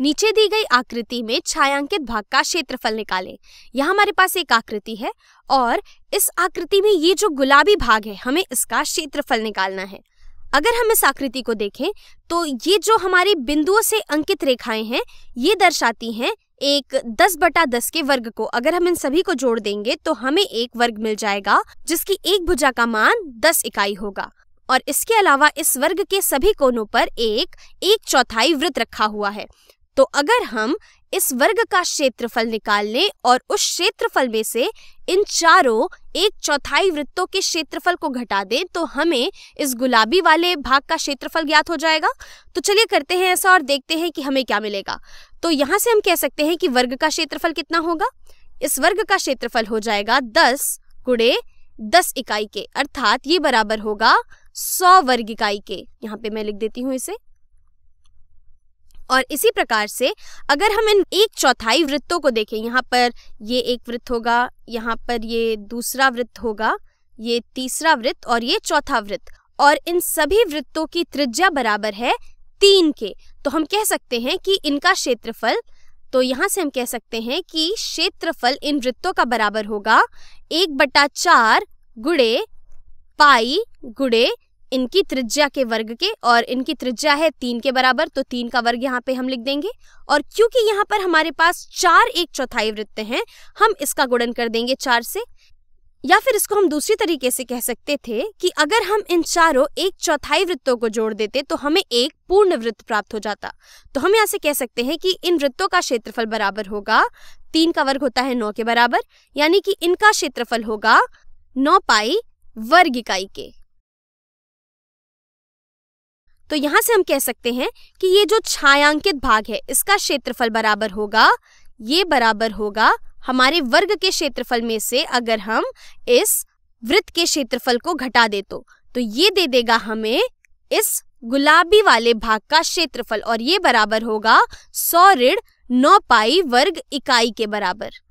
नीचे दी गई आकृति में छायांकित भाग का क्षेत्रफल निकालें यहाँ हमारे पास एक आकृति है और इस आकृति में ये जो गुलाबी भाग है हमें इसका क्षेत्रफल निकालना है अगर हम इस आकृति को देखें तो ये जो हमारी बिंदुओं से अंकित रेखाएं हैं ये दर्शाती हैं एक दस बटा दस के वर्ग को अगर हम इन सभी को जोड़ देंगे तो हमें एक वर्ग मिल जाएगा जिसकी एक भुजा का मान दस इकाई होगा और इसके अलावा इस वर्ग के सभी कोनों पर एक एक चौथाई वृत्त रखा हुआ है तो अगर हम इस वर्ग का क्षेत्रफल निकाल लें और उस क्षेत्रफल में से इन चारों एक चौथाई वृत्तों के क्षेत्रफल को घटा दें तो हमें इस गुलाबी वाले भाग का क्षेत्रफल ज्ञात हो जाएगा तो चलिए करते हैं ऐसा और देखते हैं कि हमें क्या मिलेगा तो यहाँ से हम कह सकते हैं कि वर्ग का क्षेत्रफल कितना होगा इस वर्ग का क्षेत्रफल हो जाएगा दस गुड़े दस इकाई के अर्थात ये बराबर होगा सौ वर्ग इकाई के यहाँ पे मैं लिख देती हूँ इसे और इसी प्रकार से अगर हम इन एक चौथाई वृत्तों को देखें यहाँ पर ये एक वृत्त होगा यहाँ पर ये दूसरा वृत्त होगा ये तीसरा वृत्त और ये चौथा वृत्त और इन सभी वृत्तों की त्रिज्या बराबर है तीन के तो हम कह सकते हैं कि इनका क्षेत्रफल तो यहाँ से हम कह सकते हैं कि क्षेत्रफल इन वृत्तों का बराबर होगा एक बटा चार गुड़े पाई गुड़े इनकी त्रिज्या के वर्ग के और इनकी त्रिज्या है तीन के बराबर तो तीन का वर्ग यहाँ पे हम लिख देंगे और क्योंकि यहाँ पर हमारे पास चार एक चौथाई वृत्त हैं हम इसका गुणन कर देंगे चार से या फिर इसको हम दूसरी तरीके से कह सकते थे कि अगर हम इन चारों एक चौथाई वृत्तों को जोड़ देते तो हमें एक पूर्ण वृत्त प्राप्त हो जाता तो हम यहाँ से कह सकते हैं कि इन वृत्तों का क्षेत्रफल बराबर होगा तीन का वर्ग होता है नौ के बराबर यानी कि इनका क्षेत्रफल होगा नौ पाई वर्ग इकाई के तो यहाँ से हम कह सकते हैं कि ये जो छायांकित भाग है इसका क्षेत्रफल बराबर होगा ये बराबर होगा हमारे वर्ग के क्षेत्रफल में से अगर हम इस वृत्त के क्षेत्रफल को घटा दे तो, तो ये दे देगा हमें इस गुलाबी वाले भाग का क्षेत्रफल और ये बराबर होगा सौ ऋण नौ पाई वर्ग इकाई के बराबर